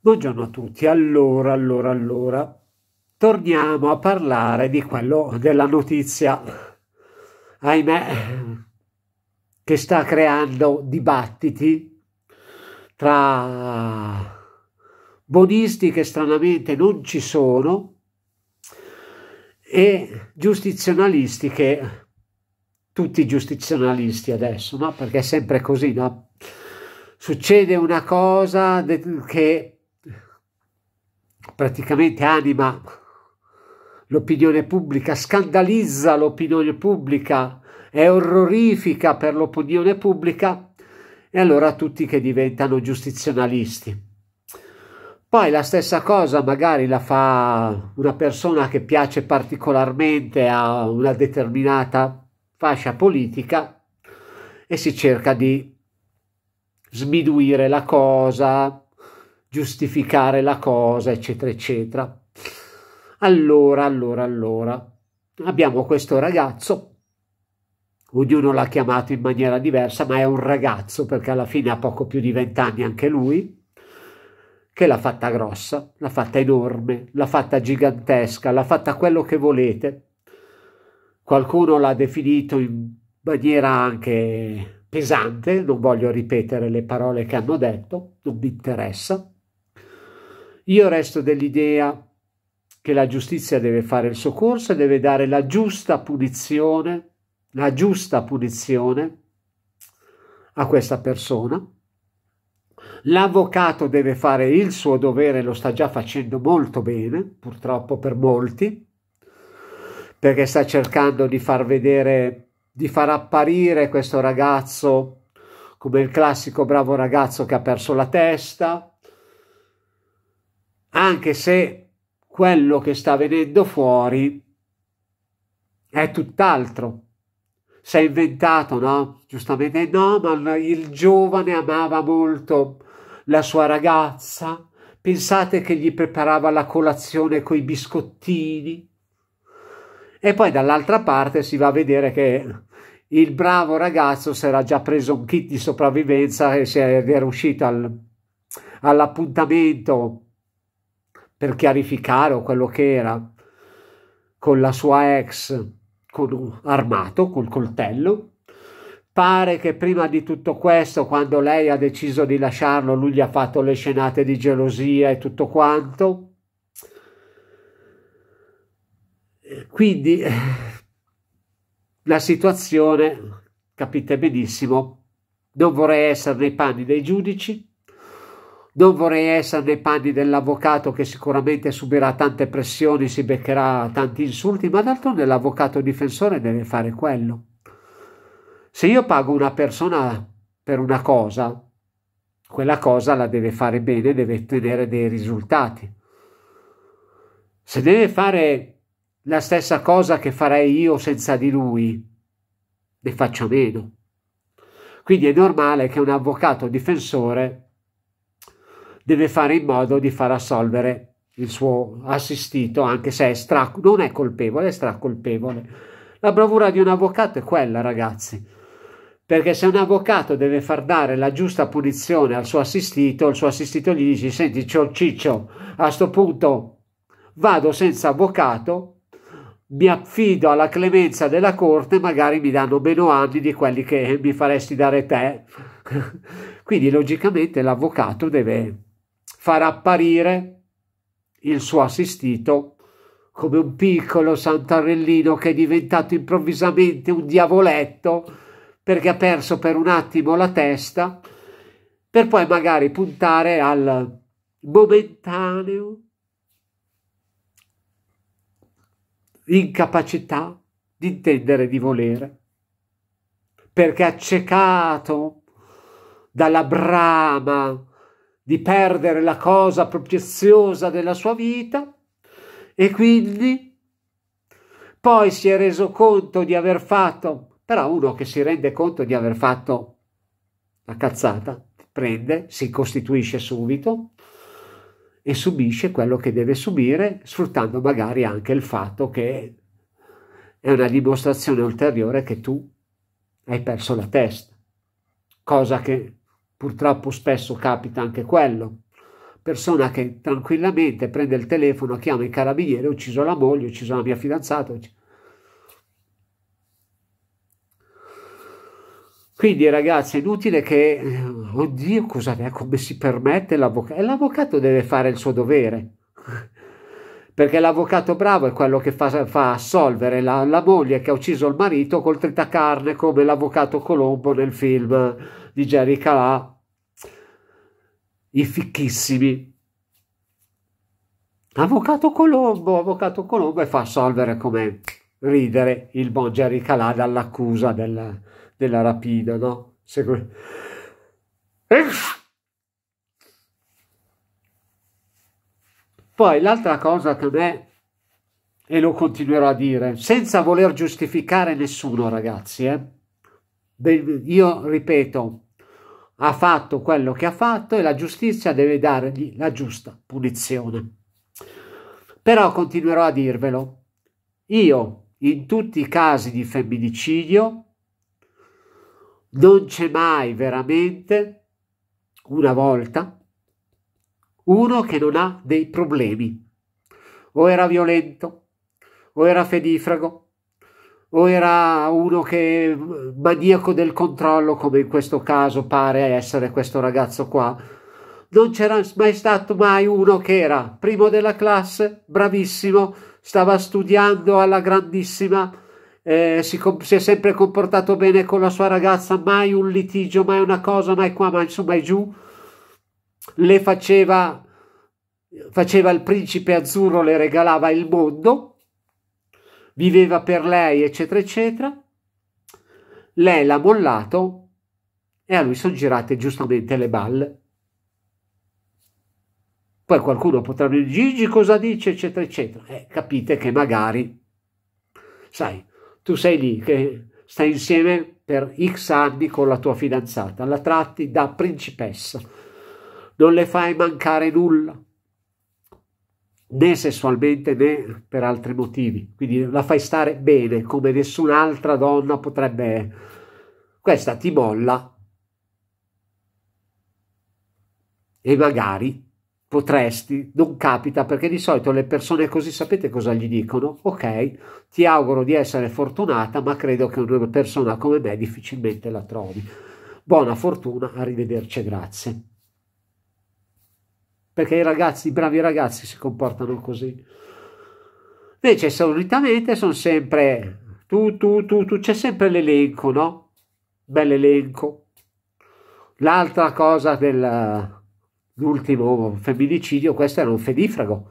Buongiorno a tutti. Allora, allora, allora, torniamo a parlare di quello della notizia, ahimè, che sta creando dibattiti tra bonisti che stranamente non ci sono e giustizionalisti che tutti giustizionalisti adesso, no? Perché è sempre così, no? Succede una cosa che praticamente anima l'opinione pubblica, scandalizza l'opinione pubblica, è orrorifica per l'opinione pubblica e allora tutti che diventano giustizionalisti. Poi la stessa cosa magari la fa una persona che piace particolarmente a una determinata fascia politica e si cerca di sminuire la cosa, giustificare la cosa, eccetera, eccetera. Allora, allora, allora, abbiamo questo ragazzo, ognuno l'ha chiamato in maniera diversa, ma è un ragazzo perché alla fine ha poco più di vent'anni anche lui, che l'ha fatta grossa, l'ha fatta enorme, l'ha fatta gigantesca, l'ha fatta quello che volete. Qualcuno l'ha definito in maniera anche pesante, non voglio ripetere le parole che hanno detto, non mi interessa. Io resto dell'idea che la giustizia deve fare il suo corso e deve dare la giusta punizione, la giusta punizione a questa persona. L'avvocato deve fare il suo dovere, lo sta già facendo molto bene, purtroppo per molti, perché sta cercando di far vedere, di far apparire questo ragazzo come il classico bravo ragazzo che ha perso la testa, anche se quello che sta venendo fuori è tutt'altro. Si è inventato, no? Giustamente no, ma il giovane amava molto la sua ragazza. Pensate che gli preparava la colazione con i biscottini. E poi dall'altra parte si va a vedere che il bravo ragazzo si era già preso un kit di sopravvivenza e si era uscito al, all'appuntamento per chiarificare quello che era con la sua ex con, armato col coltello. Pare che prima di tutto questo, quando lei ha deciso di lasciarlo, lui gli ha fatto le scenate di gelosia e tutto quanto. Quindi la situazione, capite benissimo, non vorrei essere nei panni dei giudici, non vorrei essere nei panni dell'avvocato che sicuramente subirà tante pressioni, si beccherà tanti insulti, ma d'altronde l'avvocato difensore deve fare quello. Se io pago una persona per una cosa, quella cosa la deve fare bene, deve ottenere dei risultati. Se deve fare la stessa cosa che farei io senza di lui, ne faccio meno. Quindi è normale che un avvocato difensore deve fare in modo di far assolvere il suo assistito, anche se è stra- non è colpevole, è stracolpevole. La bravura di un avvocato è quella, ragazzi. Perché se un avvocato deve far dare la giusta punizione al suo assistito, il suo assistito gli dice, senti, ciò ciccio, a sto punto vado senza avvocato, mi affido alla clemenza della corte, magari mi danno meno anni di quelli che mi faresti dare te. Quindi logicamente l'avvocato deve far apparire il suo assistito come un piccolo santarellino che è diventato improvvisamente un diavoletto perché ha perso per un attimo la testa per poi magari puntare al momentaneo incapacità di intendere di volere, perché accecato dalla brama di perdere la cosa più preziosa della sua vita e quindi poi si è reso conto di aver fatto, però uno che si rende conto di aver fatto la cazzata, prende, si costituisce subito e subisce quello che deve subire, sfruttando magari anche il fatto che è una dimostrazione ulteriore che tu hai perso la testa, cosa che Purtroppo spesso capita anche quello. Persona che tranquillamente prende il telefono, chiama i carabinieri, ho ucciso la moglie, ho ucciso la mia fidanzata. Quindi ragazzi è inutile che, eh, oddio cosa è, come si permette l'avvocato, e l'avvocato deve fare il suo dovere, perché l'avvocato bravo è quello che fa, fa assolvere la, la, moglie che ha ucciso il marito col tritacarne come l'avvocato Colombo nel film di Jerry Calà, i ficchissimi. Avvocato Colombo, avvocato Colombo e fa assolvere come ridere il buon Jerry Calà dall'accusa della, della rapina, no? Secondo... Poi l'altra cosa che a me, e lo continuerò a dire, senza voler giustificare nessuno ragazzi, eh? io ripeto, ha fatto quello che ha fatto e la giustizia deve dargli la giusta punizione. Però continuerò a dirvelo, io in tutti i casi di femminicidio non c'è mai veramente una volta uno che non ha dei problemi. O era violento, o era fedifrago, o era uno che maniaco del controllo, come in questo caso pare essere questo ragazzo qua. Non c'era mai stato mai uno che era primo della classe, bravissimo, stava studiando alla grandissima, eh, si, si, è sempre comportato bene con la sua ragazza, mai un litigio, mai una cosa, mai qua, mai su, mai giù. Le faceva, faceva il principe azzurro, le regalava il mondo, viveva per lei, eccetera, eccetera. Lei l'ha mollato e a lui sono girate giustamente le balle. Poi qualcuno potrà dire, Gigi cosa dice, eccetera, eccetera. Eh, capite che magari, sai, tu sei lì che stai insieme per X anni con la tua fidanzata, la tratti da principessa, non le fai mancare nulla, né sessualmente né per altri motivi, quindi la fai stare bene come nessun'altra donna potrebbe. Questa ti molla e magari potresti, non capita perché di solito le persone così sapete cosa gli dicono? Ok, ti auguro di essere fortunata, ma credo che una persona come me difficilmente la trovi. Buona fortuna, arrivederci, grazie perché i ragazzi, i bravi ragazzi si comportano così. Invece solitamente sono sempre tu, tu, tu, tu, c'è sempre l'elenco, no? Bell'elenco. L'altra cosa dell'ultimo femminicidio, questo era un fedifrago.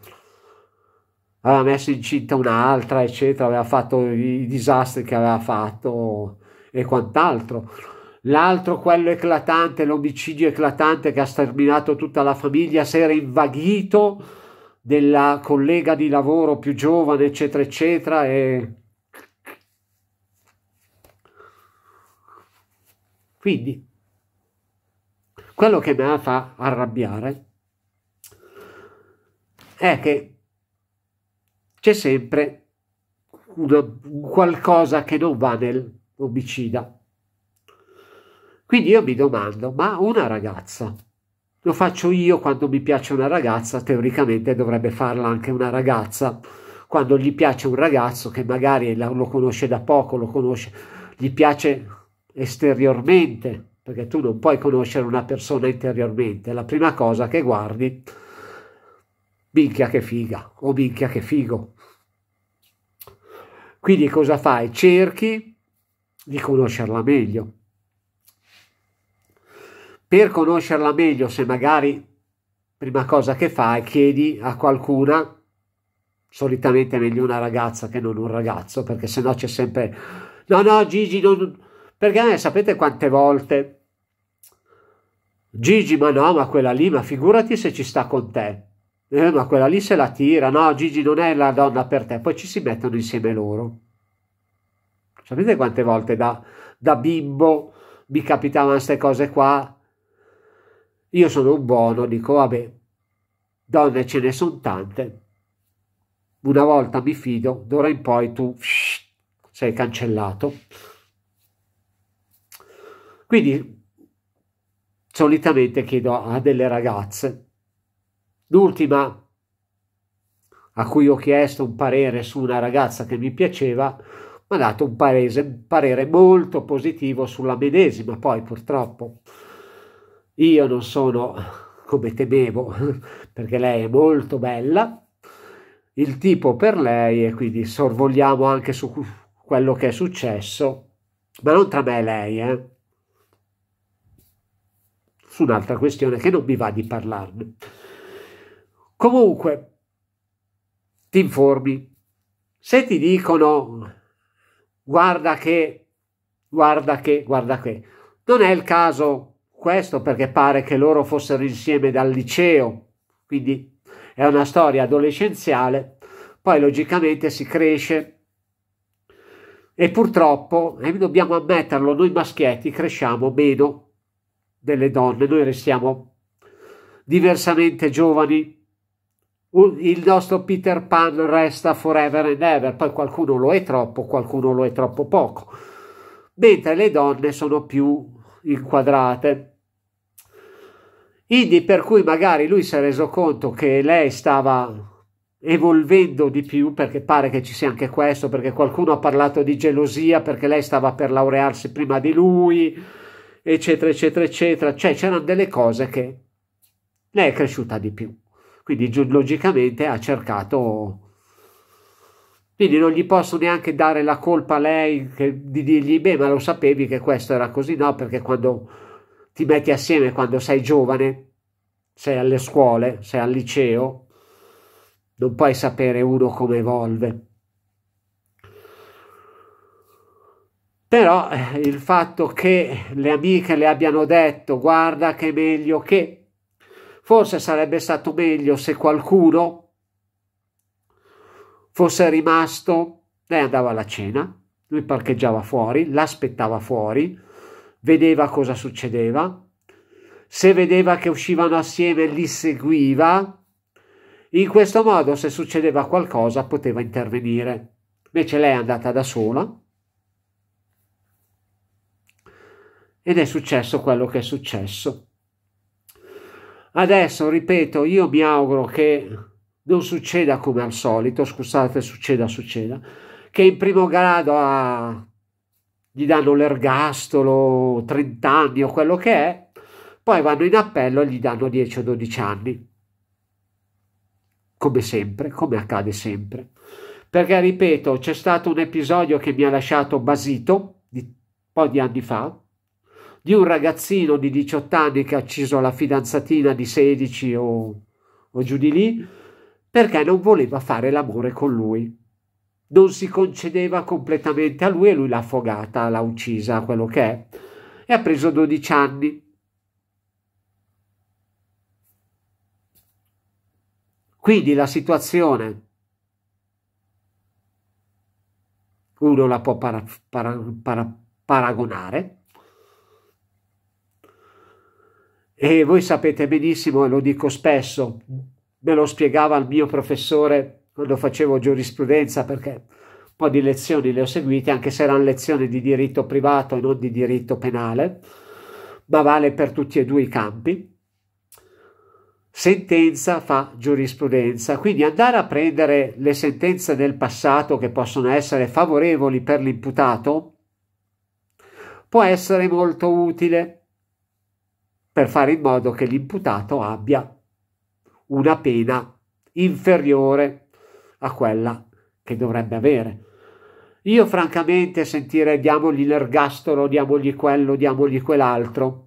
Aveva messo incinta un'altra, eccetera, aveva fatto i disastri che aveva fatto e quant'altro l'altro quello eclatante, l'omicidio eclatante che ha sterminato tutta la famiglia, si era invaghito della collega di lavoro più giovane, eccetera, eccetera, e... Quindi, quello che mi fa arrabbiare è che c'è sempre una, qualcosa che non va nell'omicida quindi io mi domando, ma una ragazza, lo faccio io quando mi piace una ragazza, teoricamente dovrebbe farla anche una ragazza, quando gli piace un ragazzo che magari lo conosce da poco, lo conosce, gli piace esteriormente, perché tu non puoi conoscere una persona interiormente, la prima cosa che guardi, minchia che figa o minchia che figo. Quindi cosa fai? Cerchi di conoscerla meglio, per conoscerla meglio, se magari prima cosa che fai chiedi a qualcuna, solitamente meglio una ragazza che non un ragazzo, perché sennò c'è sempre no no Gigi non... perché eh, sapete quante volte Gigi ma no ma quella lì ma figurati se ci sta con te eh, ma quella lì se la tira no Gigi non è la donna per te poi ci si mettono insieme loro sapete quante volte da, da bimbo mi capitavano queste cose qua io sono un buono, dico vabbè, donne ce ne sono tante, una volta mi fido, d'ora in poi tu shh, sei cancellato. Quindi solitamente chiedo a delle ragazze. L'ultima a cui ho chiesto un parere su una ragazza che mi piaceva, mi ha dato un parere, un parere molto positivo sulla medesima, poi purtroppo io non sono come temevo, perché lei è molto bella, il tipo per lei e quindi sorvoliamo anche su quello che è successo, ma non tra me e lei, eh? su un'altra questione che non mi va di parlarne. Comunque, ti informi. Se ti dicono guarda che, guarda che, guarda che, non è il caso questo perché pare che loro fossero insieme dal liceo, quindi è una storia adolescenziale, poi logicamente si cresce e purtroppo, e dobbiamo ammetterlo, noi maschietti cresciamo meno delle donne, noi restiamo diversamente giovani, il nostro Peter Pan resta forever and ever, poi qualcuno lo è troppo, qualcuno lo è troppo poco, mentre le donne sono più inquadrate. Quindi per cui magari lui si è reso conto che lei stava evolvendo di più perché pare che ci sia anche questo perché qualcuno ha parlato di gelosia perché lei stava per laurearsi prima di lui eccetera eccetera eccetera cioè c'erano delle cose che lei è cresciuta di più quindi logicamente ha cercato quindi non gli posso neanche dare la colpa a lei che, di dirgli, beh, ma lo sapevi che questo era così? No, perché quando ti metti assieme, quando sei giovane, sei alle scuole, sei al liceo, non puoi sapere uno come evolve. Però eh, il fatto che le amiche le abbiano detto, guarda che meglio che, forse sarebbe stato meglio se qualcuno fosse rimasto, lei andava alla cena, lui parcheggiava fuori, l'aspettava fuori, vedeva cosa succedeva, se vedeva che uscivano assieme li seguiva, in questo modo se succedeva qualcosa poteva intervenire. Invece lei è andata da sola ed è successo quello che è successo. Adesso, ripeto, io mi auguro che non succeda come al solito, scusate, succeda, succeda, che in primo grado a, ah, gli danno l'ergastolo, 30 anni o quello che è, poi vanno in appello e gli danno 10 o 12 anni. Come sempre, come accade sempre. Perché, ripeto, c'è stato un episodio che mi ha lasciato basito di un po' di anni fa, di un ragazzino di 18 anni che ha ucciso la fidanzatina di 16 o, o giù di lì, perché non voleva fare l'amore con lui. Non si concedeva completamente a lui e lui l'ha affogata, l'ha uccisa, quello che è, e ha preso 12 anni. Quindi la situazione uno la può para, para, para, paragonare. E voi sapete benissimo, e lo dico spesso, me lo spiegava il mio professore quando facevo giurisprudenza perché un po' di lezioni le ho seguite anche se erano lezioni di diritto privato e non di diritto penale ma vale per tutti e due i campi sentenza fa giurisprudenza quindi andare a prendere le sentenze del passato che possono essere favorevoli per l'imputato può essere molto utile per fare in modo che l'imputato abbia una pena inferiore a quella che dovrebbe avere. Io francamente sentire diamogli l'ergastolo, diamogli quello, diamogli quell'altro.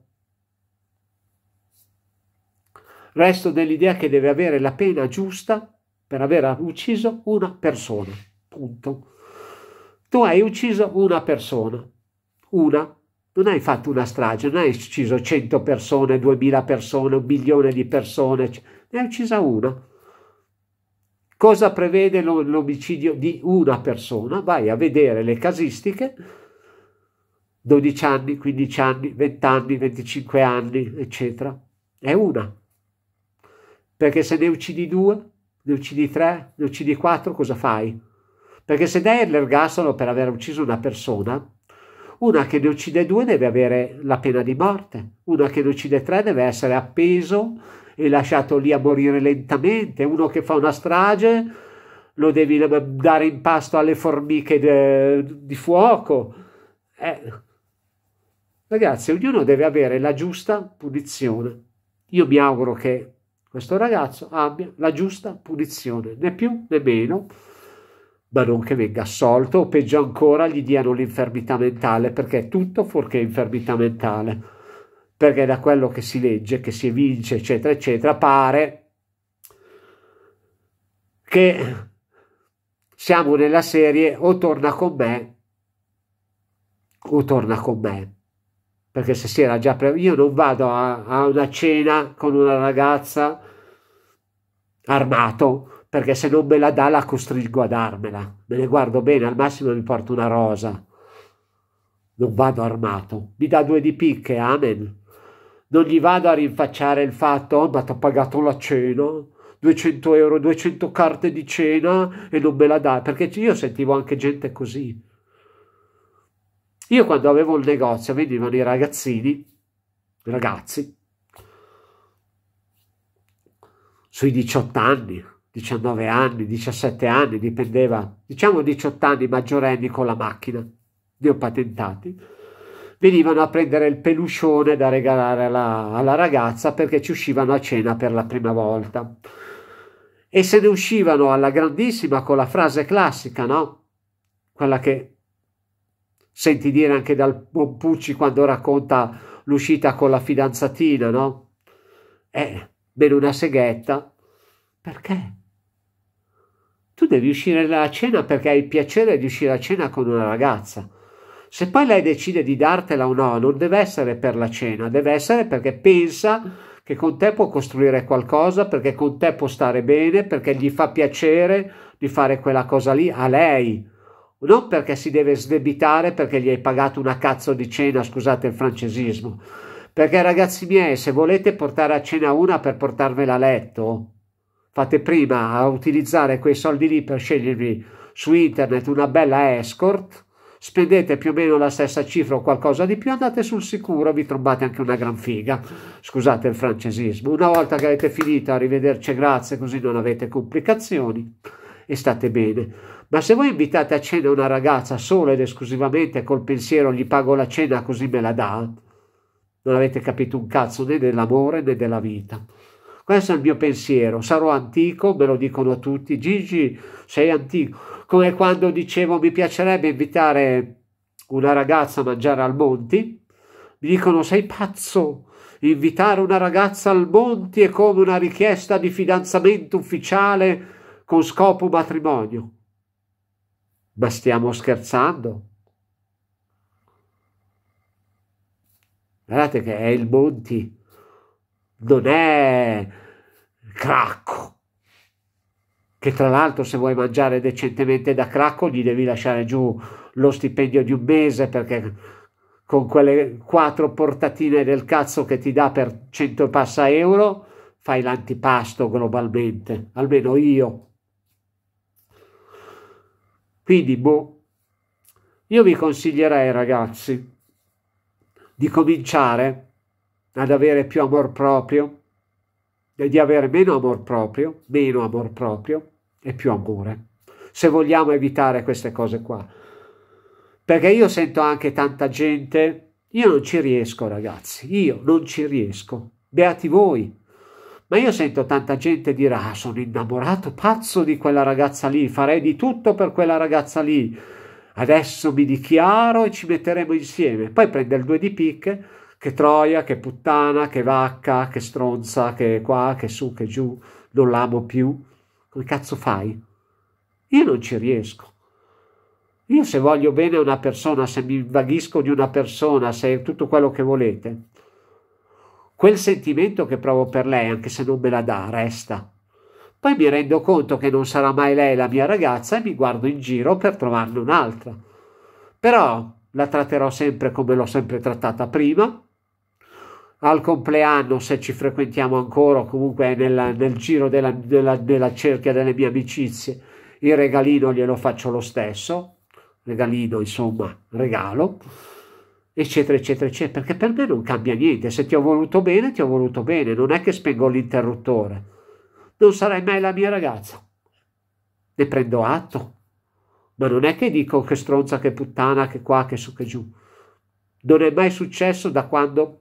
Resto dell'idea che deve avere la pena giusta per aver ucciso una persona. Punto. Tu hai ucciso una persona. Una persona non hai fatto una strage, non hai ucciso 100 persone, 2000 persone, un milione di persone, ne hai uccisa una. Cosa prevede l'omicidio di una persona? Vai a vedere le casistiche, 12 anni, 15 anni, 20 anni, 25 anni, eccetera. È una. Perché se ne uccidi due, ne uccidi tre, ne uccidi quattro, cosa fai? Perché se dai l'ergastolo per aver ucciso una persona, una che ne uccide due deve avere la pena di morte, una che ne uccide tre deve essere appeso e lasciato lì a morire lentamente, uno che fa una strage lo devi dare in pasto alle formiche de, di fuoco. Eh. Ragazzi, ognuno deve avere la giusta punizione. Io mi auguro che questo ragazzo abbia la giusta punizione, né più né meno ma non che venga assolto o peggio ancora gli diano l'infermità mentale perché è tutto fuorché infermità mentale perché da quello che si legge, che si evince eccetera eccetera pare che siamo nella serie o torna con me o torna con me perché se si era già pre- io non vado a, a una cena con una ragazza armato perché se non me la dà la costringo a darmela. Me ne guardo bene, al massimo mi porto una rosa. Non vado armato. Mi dà due di picche, amen. Non gli vado a rinfacciare il fatto, oh, ma ti ho pagato la cena, 200 euro, 200 carte di cena e non me la dà, perché io sentivo anche gente così. Io quando avevo il negozio venivano i ragazzini, ragazzi, sui 18 anni, 19 anni, 17 anni, dipendeva, diciamo 18 anni maggiorenni con la macchina, li patentati, venivano a prendere il peluscione da regalare alla, alla ragazza perché ci uscivano a cena per la prima volta. E se ne uscivano alla grandissima con la frase classica, no? Quella che senti dire anche dal buon Pucci quando racconta l'uscita con la fidanzatina, no? Eh, bene una seghetta. Perché? tu devi uscire dalla cena perché hai il piacere di uscire a cena con una ragazza. Se poi lei decide di dartela o no, non deve essere per la cena, deve essere perché pensa che con te può costruire qualcosa, perché con te può stare bene, perché gli fa piacere di fare quella cosa lì a lei. Non perché si deve sdebitare perché gli hai pagato una cazzo di cena, scusate il francesismo. Perché ragazzi miei, se volete portare a cena una per portarvela a letto, fate prima a utilizzare quei soldi lì per scegliervi su internet una bella escort, spendete più o meno la stessa cifra o qualcosa di più, andate sul sicuro, vi trovate anche una gran figa. Scusate il francesismo. Una volta che avete finito, arrivederci, grazie, così non avete complicazioni e state bene. Ma se voi invitate a cena una ragazza solo ed esclusivamente col pensiero gli pago la cena così me la dà, non avete capito un cazzo né dell'amore né della vita. Questo è il mio pensiero. Sarò antico, me lo dicono tutti. Gigi, sei antico. Come quando dicevo mi piacerebbe invitare una ragazza a mangiare al Monti, mi dicono sei pazzo. Invitare una ragazza al Monti è come una richiesta di fidanzamento ufficiale con scopo matrimonio. Ma stiamo scherzando? Guardate che è il Monti non è cracco. Che tra l'altro se vuoi mangiare decentemente da cracco gli devi lasciare giù lo stipendio di un mese perché con quelle quattro portatine del cazzo che ti dà per 100 passa euro fai l'antipasto globalmente, almeno io. Quindi, boh, io vi consiglierei ragazzi di cominciare ad avere più amor proprio, e di avere meno amor proprio, meno amor proprio e più amore. Se vogliamo evitare queste cose qua. Perché io sento anche tanta gente, io non ci riesco ragazzi, io non ci riesco, beati voi. Ma io sento tanta gente dire, ah sono innamorato pazzo di quella ragazza lì, farei di tutto per quella ragazza lì, adesso mi dichiaro e ci metteremo insieme. Poi prende il due di picche che troia, che puttana, che vacca, che stronza, che qua, che su, che giù, non l'amo più. Come cazzo fai? Io non ci riesco. Io se voglio bene a una persona, se mi invaghisco di una persona, se è tutto quello che volete, quel sentimento che provo per lei, anche se non me la dà, resta. Poi mi rendo conto che non sarà mai lei la mia ragazza e mi guardo in giro per trovarne un'altra. Però la tratterò sempre come l'ho sempre trattata prima, al compleanno, se ci frequentiamo ancora, comunque nella, nel giro della, della, della cerchia delle mie amicizie, il regalino glielo faccio lo stesso, regalino insomma, regalo, eccetera, eccetera, eccetera, perché per me non cambia niente, se ti ho voluto bene, ti ho voluto bene, non è che spengo l'interruttore, non sarai mai la mia ragazza, ne prendo atto, ma non è che dico che stronza, che puttana, che qua, che su, che giù, non è mai successo da quando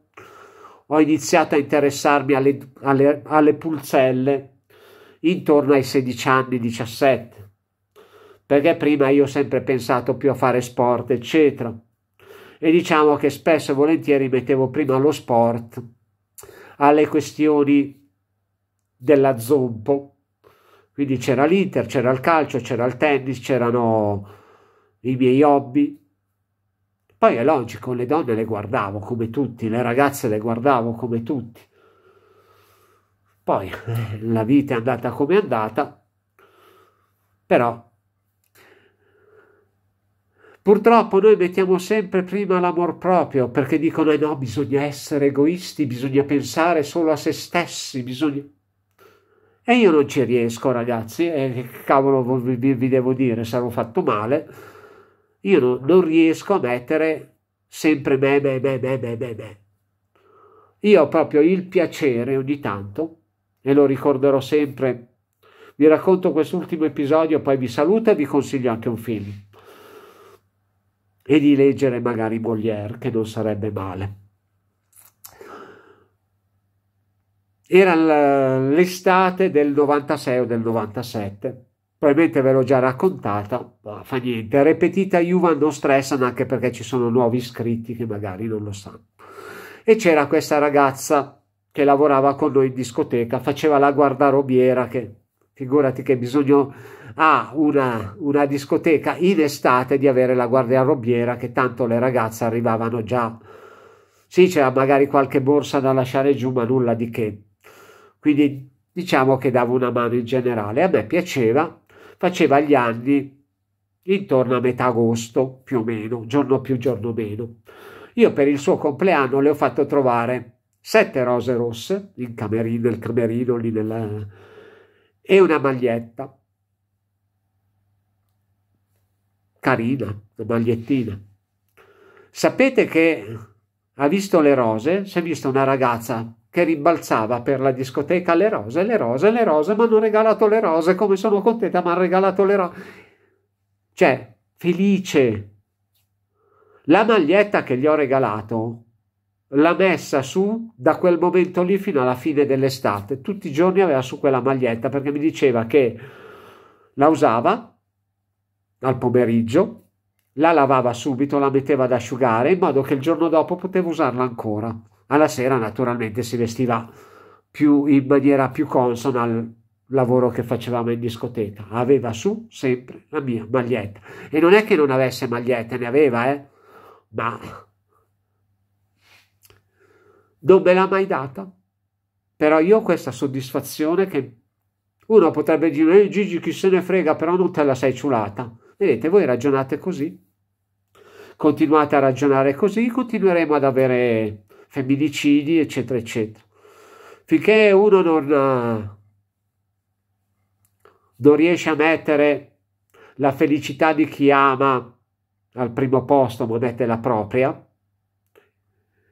ho iniziato a interessarmi alle, alle, alle pulcelle intorno ai 16 anni, 17 perché prima io ho sempre pensato più a fare sport, eccetera. E diciamo che spesso e volentieri mettevo prima lo sport alle questioni della zompo. Quindi c'era l'Inter, c'era il calcio, c'era il tennis, c'erano i miei hobby, poi è logico, le donne le guardavo come tutti, le ragazze le guardavo come tutti. Poi la vita è andata come è andata, però Purtroppo noi mettiamo sempre prima l'amor proprio perché dicono eh no, bisogna essere egoisti, bisogna pensare solo a se stessi, bisogna... E io non ci riesco ragazzi, e eh, che cavolo vi, vi devo dire, sarò fatto male, io no, non riesco a mettere sempre me, me, me, me, me, me, beh. Io ho proprio il piacere ogni tanto, e lo ricorderò sempre, vi racconto quest'ultimo episodio, poi vi saluto e vi consiglio anche un film. E di leggere magari Molière, che non sarebbe male. Era l'estate del 96 o del 97 probabilmente ve l'ho già raccontata, ma fa niente, repetita Juva non stressano anche perché ci sono nuovi iscritti che magari non lo sanno. E c'era questa ragazza che lavorava con noi in discoteca, faceva la guardarobiera, che figurati che bisogno ha una, una, discoteca in estate di avere la guardarobiera, che tanto le ragazze arrivavano già, sì c'era magari qualche borsa da lasciare giù, ma nulla di che. Quindi diciamo che dava una mano in generale, a me piaceva, faceva gli anni intorno a metà agosto, più o meno, giorno più giorno meno. Io per il suo compleanno le ho fatto trovare sette rose rosse in camerino, nel camerino lì nella... e una maglietta. Carina, una magliettina. Sapete che ha visto le rose, si è vista una ragazza che ribalzava per la discoteca le rose, le rose, le rose, mi hanno regalato le rose, come sono contenta, mi hanno regalato le rose. Cioè, felice. La maglietta che gli ho regalato l'ha messa su da quel momento lì fino alla fine dell'estate. Tutti i giorni aveva su quella maglietta perché mi diceva che la usava al pomeriggio, la lavava subito, la metteva ad asciugare in modo che il giorno dopo poteva usarla ancora alla sera naturalmente si vestiva più, in maniera più consona al lavoro che facevamo in discoteca. Aveva su sempre la mia maglietta. E non è che non avesse magliette, ne aveva, eh? Ma non me l'ha mai data. Però io ho questa soddisfazione che uno potrebbe dire, eh, Gigi chi se ne frega, però non te la sei ciulata. Vedete, voi ragionate così, continuate a ragionare così, continueremo ad avere femminicidi, eccetera, eccetera. Finché uno non, eh, non riesce a mettere la felicità di chi ama al primo posto, ma mette la propria,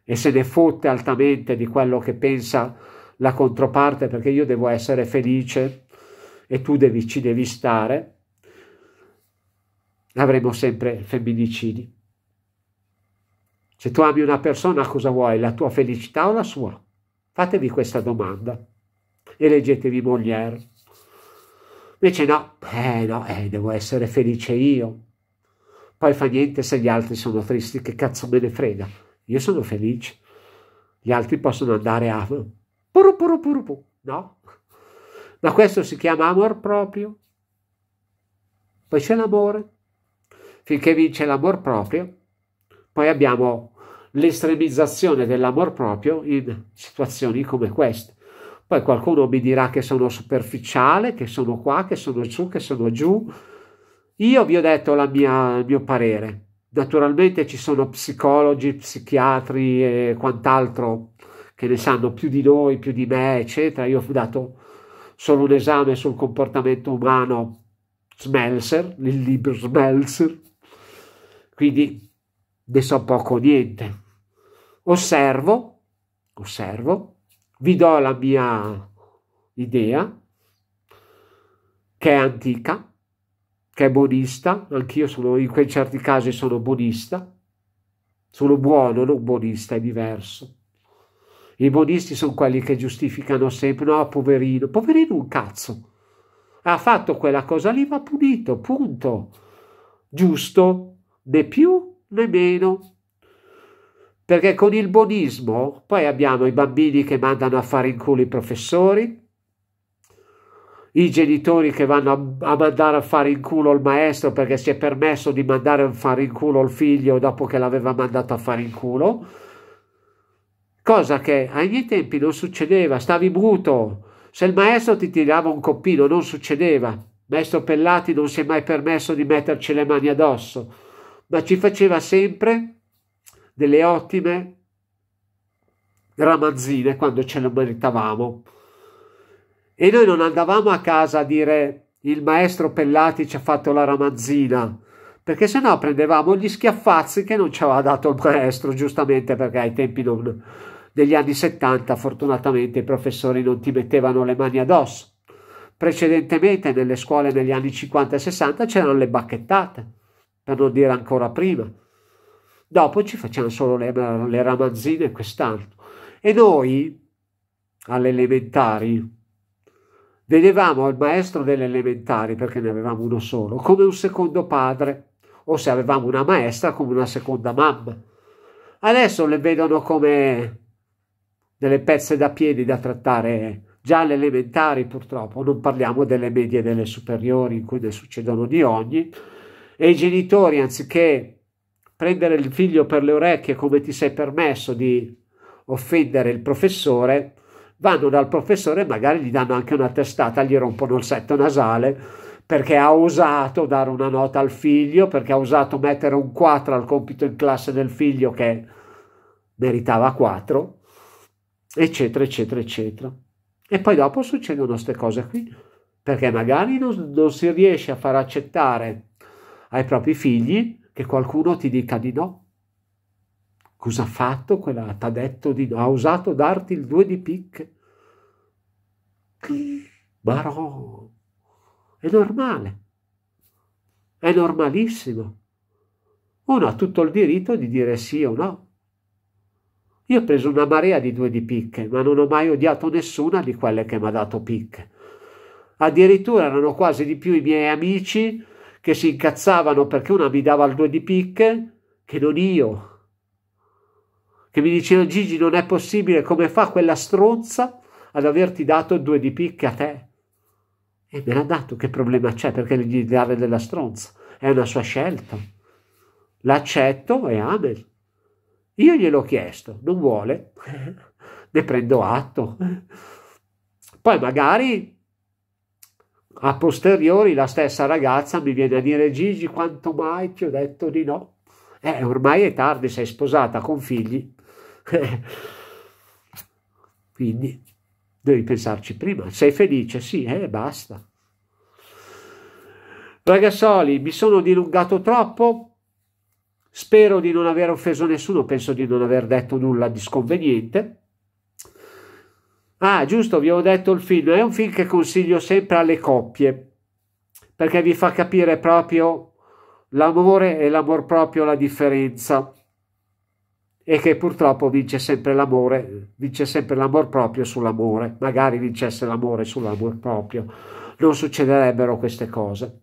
e se ne fotte altamente di quello che pensa la controparte perché io devo essere felice e tu devi, ci devi stare, avremo sempre femminicidi. Se tu ami una persona, cosa vuoi? La tua felicità o la sua? Fatevi questa domanda e leggetevi Molière. Invece no, eh no, eh, devo essere felice io. Poi fa niente se gli altri sono tristi, che cazzo me ne frega. Io sono felice. Gli altri possono andare a... Puru puru puru puru. No. Ma questo si chiama amor proprio. Poi c'è l'amore. Finché vince l'amor proprio, poi abbiamo l'estremizzazione dell'amor proprio in situazioni come queste. Poi qualcuno mi dirà che sono superficiale, che sono qua, che sono giù, che sono giù. Io vi ho detto mia, il mio parere. Naturalmente ci sono psicologi, psichiatri e quant'altro che ne sanno più di noi, più di me, eccetera. Io ho dato solo un esame sul comportamento umano Smelser, il libro Smelser. Quindi ne so poco o niente. Osservo, osservo, vi do la mia idea, che è antica, che è buonista, anch'io sono, in quei certi casi sono buonista, sono buono, non buonista, è diverso. I buonisti sono quelli che giustificano sempre, no, poverino, poverino un cazzo. Ha fatto quella cosa lì, va punito, punto. Giusto, né più nemmeno. Perché con il buonismo poi abbiamo i bambini che mandano a fare in culo i professori, i genitori che vanno a, mandare a fare in culo il maestro perché si è permesso di mandare a fare in culo il figlio dopo che l'aveva mandato a fare in culo, cosa che ai miei tempi non succedeva, stavi muto, se il maestro ti tirava un coppino non succedeva, maestro Pellati non si è mai permesso di metterci le mani addosso ma ci faceva sempre delle ottime ramanzine quando ce le meritavamo. E noi non andavamo a casa a dire il maestro Pellati ci ha fatto la ramanzina, perché se no prendevamo gli schiaffazzi che non ci aveva dato il maestro, giustamente perché ai tempi non, degli anni 70 fortunatamente i professori non ti mettevano le mani addosso. Precedentemente nelle scuole negli anni 50 e 60 c'erano le bacchettate per non dire ancora prima. Dopo ci facciamo solo le, le ramanzine quest'anno. E noi, alle elementari, vedevamo il maestro delle elementari, perché ne avevamo uno solo, come un secondo padre, o se avevamo una maestra, come una seconda mamma. Adesso le vedono come delle pezze da piedi da trattare già alle elementari purtroppo, non parliamo delle medie e delle superiori in cui ne succedono di ogni, e i genitori, anziché prendere il figlio per le orecchie come ti sei permesso di offendere il professore, vanno dal professore e magari gli danno anche una testata, gli rompono il setto nasale perché ha osato dare una nota al figlio, perché ha osato mettere un 4 al compito in classe del figlio che meritava 4, eccetera, eccetera, eccetera. E poi dopo succedono queste cose qui, perché magari non, non si riesce a far accettare ai propri figli che qualcuno ti dica di no. Cosa ha fatto quella? Ti ha detto di no, ha osato darti il due di picche. Barò, è normale, è normalissimo. Uno ha tutto il diritto di dire sì o no. Io ho preso una marea di due di picche, ma non ho mai odiato nessuna di quelle che mi ha dato picche. Addirittura erano quasi di più i miei amici che si incazzavano perché una mi dava il due di picche, che non io, che mi diceva Gigi non è possibile come fa quella stronza ad averti dato due di picche a te. E me l'ha dato, che problema c'è? Perché gli dare della stronza? È una sua scelta. L'accetto e amen. Io gliel'ho chiesto, non vuole, eh. ne prendo atto. Poi magari a posteriori la stessa ragazza mi viene a dire Gigi quanto mai ti ho detto di no? Eh, ormai è tardi, sei sposata con figli. Quindi devi pensarci prima. Sei felice? Sì, eh, basta. Ragazzoli, mi sono dilungato troppo. Spero di non aver offeso nessuno, penso di non aver detto nulla di sconveniente. Ah, giusto, vi ho detto il film, è un film che consiglio sempre alle coppie, perché vi fa capire proprio l'amore e l'amor proprio la differenza e che purtroppo vince sempre l'amore, vince sempre l'amor proprio sull'amore, magari vincesse l'amore sull'amor proprio, non succederebbero queste cose.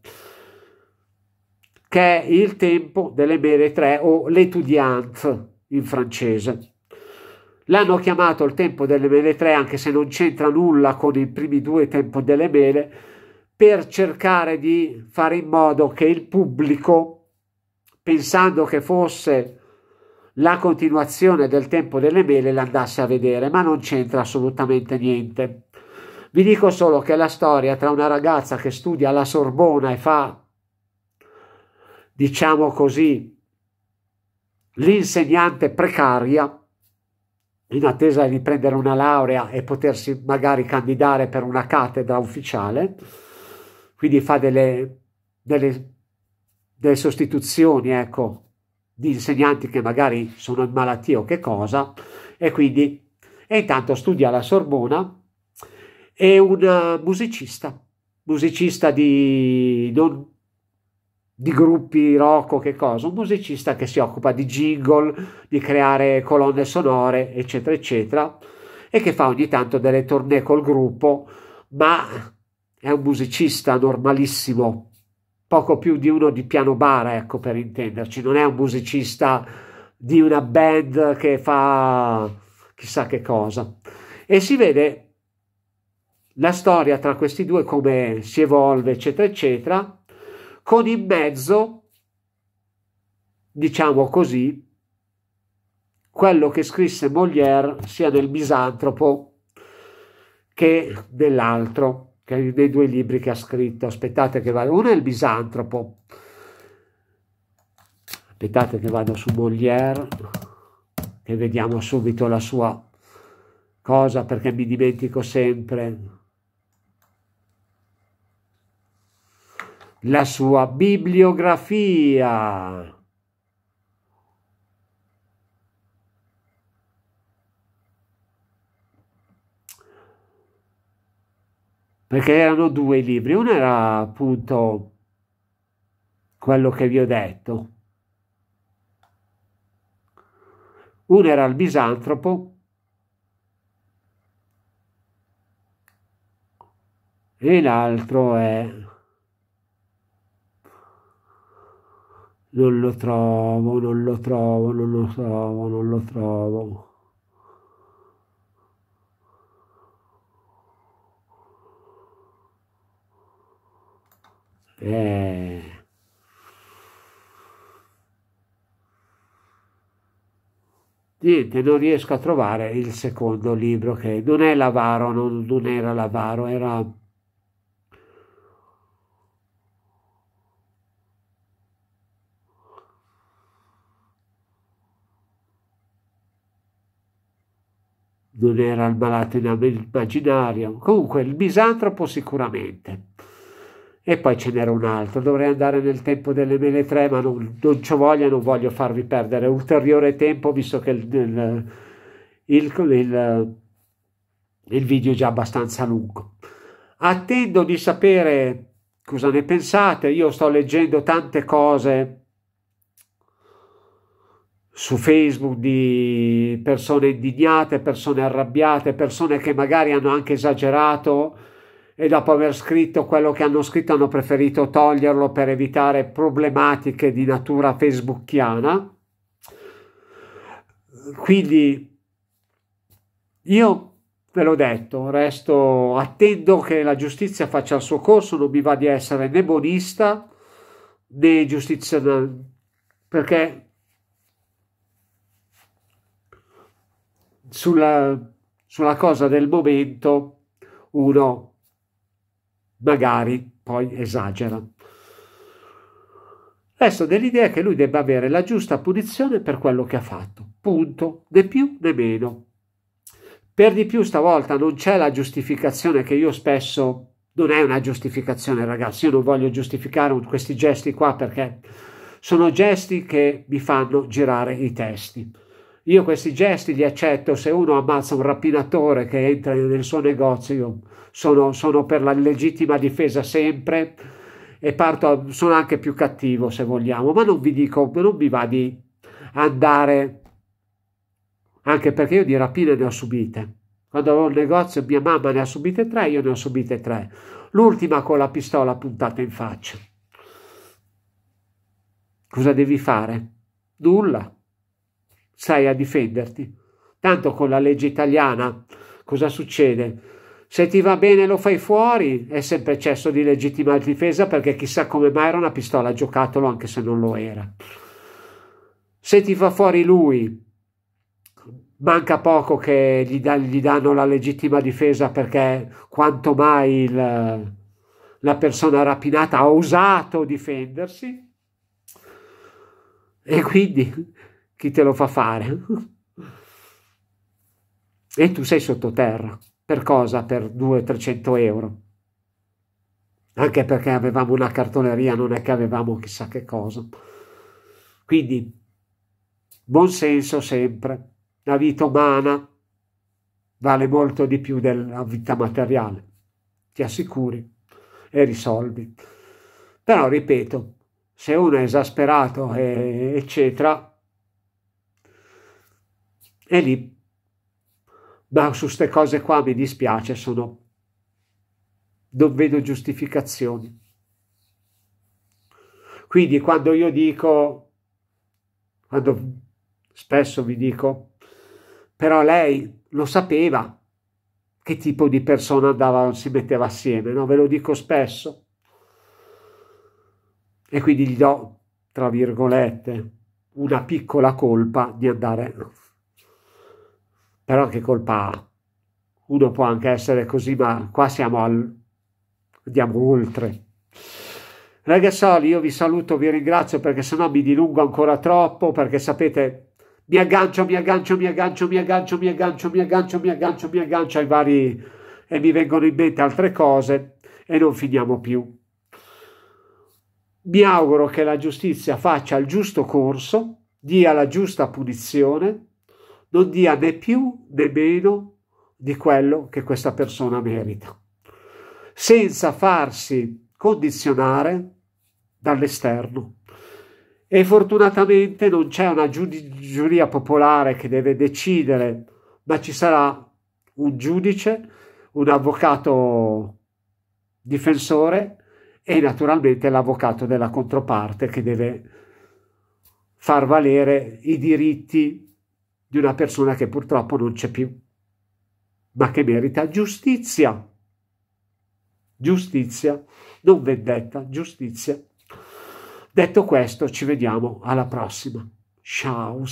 Che è il tempo delle mere tre o l'étudiant in francese. L'hanno chiamato il tempo delle mele 3, anche se non c'entra nulla con i primi due tempo delle mele, per cercare di fare in modo che il pubblico, pensando che fosse la continuazione del tempo delle mele, l'andasse a vedere, ma non c'entra assolutamente niente. Vi dico solo che la storia tra una ragazza che studia alla Sorbona e fa, diciamo così, l'insegnante precaria, in attesa di prendere una laurea e potersi magari candidare per una cattedra ufficiale, quindi fa delle, delle, delle sostituzioni ecco, di insegnanti che magari sono in malattia o che cosa, e quindi e intanto studia alla Sorbona, è un musicista, musicista di non di gruppi rock che cosa, un musicista che si occupa di jingle, di creare colonne sonore, eccetera, eccetera, e che fa ogni tanto delle tournée col gruppo, ma è un musicista normalissimo, poco più di uno di piano bar, ecco per intenderci, non è un musicista di una band che fa chissà che cosa. E si vede la storia tra questi due come si evolve, eccetera, eccetera con in mezzo, diciamo così, quello che scrisse Molière sia nel Misantropo che nell'altro, che nei due libri che ha scritto. Aspettate che vado. Uno è il Misantropo. Aspettate che vado su Molière e vediamo subito la sua cosa perché mi dimentico sempre la sua bibliografia. Perché erano due libri, uno era appunto quello che vi ho detto. Uno era il misantropo e l'altro è non lo trovo, non lo trovo, non lo trovo, non lo trovo. Eh. Niente, non riesco a trovare il secondo libro che non è l'avaro, non, non era l'avaro, era non era il malato immaginario, comunque il misantropo sicuramente. E poi ce n'era un altro, dovrei andare nel tempo delle mele tre, ma non, non ci voglia, non voglio farvi perdere ulteriore tempo, visto che il, il, il, il, il video è già abbastanza lungo. Attendo di sapere cosa ne pensate, io sto leggendo tante cose su Facebook di persone indignate, persone arrabbiate, persone che magari hanno anche esagerato e dopo aver scritto quello che hanno scritto hanno preferito toglierlo per evitare problematiche di natura facebookiana. Quindi io ve l'ho detto, resto attendo che la giustizia faccia il suo corso, non mi va di essere né bonista né giustizia perché sulla, sulla cosa del momento uno magari poi esagera. Resto dell'idea che lui debba avere la giusta punizione per quello che ha fatto, punto, né più né meno. Per di più stavolta non c'è la giustificazione che io spesso... Non è una giustificazione ragazzi, io non voglio giustificare questi gesti qua perché sono gesti che mi fanno girare i testi. Io questi gesti li accetto, se uno ammazza un rapinatore che entra nel suo negozio, sono, sono per la legittima difesa sempre e parto, sono anche più cattivo se vogliamo, ma non vi dico, non mi va di andare, anche perché io di rapine ne ho subite. Quando avevo il negozio mia mamma ne ha subite tre, io ne ho subite tre. L'ultima con la pistola puntata in faccia. Cosa devi fare? Nulla sai a difenderti. Tanto con la legge italiana cosa succede? Se ti va bene lo fai fuori, è sempre eccesso di legittima difesa perché chissà come mai era una pistola a giocattolo anche se non lo era. Se ti fa fuori lui, manca poco che gli, da, gli danno la legittima difesa perché quanto mai il, la persona rapinata ha osato difendersi. E quindi chi te lo fa fare? e tu sei sottoterra. Per cosa? Per 200-300 euro. Anche perché avevamo una cartoleria, non è che avevamo chissà che cosa. Quindi, buon senso sempre. La vita umana vale molto di più della vita materiale. Ti assicuri e risolvi. Però, ripeto, se uno è esasperato, e eh, eccetera, e lì, ma su queste cose qua mi dispiace, sono, non vedo giustificazioni. Quindi quando io dico, quando spesso vi dico, però lei lo sapeva che tipo di persona andava, si metteva assieme, no? ve lo dico spesso. E quindi gli do, tra virgolette, una piccola colpa di andare però che colpa ha? Uno può anche essere così, ma qua siamo al... andiamo oltre. Ragazzoli, io vi saluto, vi ringrazio perché sennò mi dilungo ancora troppo, perché sapete, mi aggancio, mi aggancio, mi aggancio, mi aggancio, mi aggancio, mi aggancio, mi aggancio, mi aggancio ai vari... e mi vengono in mente altre cose e non finiamo più. Mi auguro che la giustizia faccia il giusto corso, dia la giusta punizione non dia né più né meno di quello che questa persona merita, senza farsi condizionare dall'esterno. E fortunatamente non c'è una giuria popolare che deve decidere, ma ci sarà un giudice, un avvocato difensore e naturalmente l'avvocato della controparte che deve far valere i diritti di una persona che purtroppo non c'è più, ma che merita giustizia. Giustizia, non vendetta, giustizia. Detto questo, ci vediamo alla prossima. Ciao.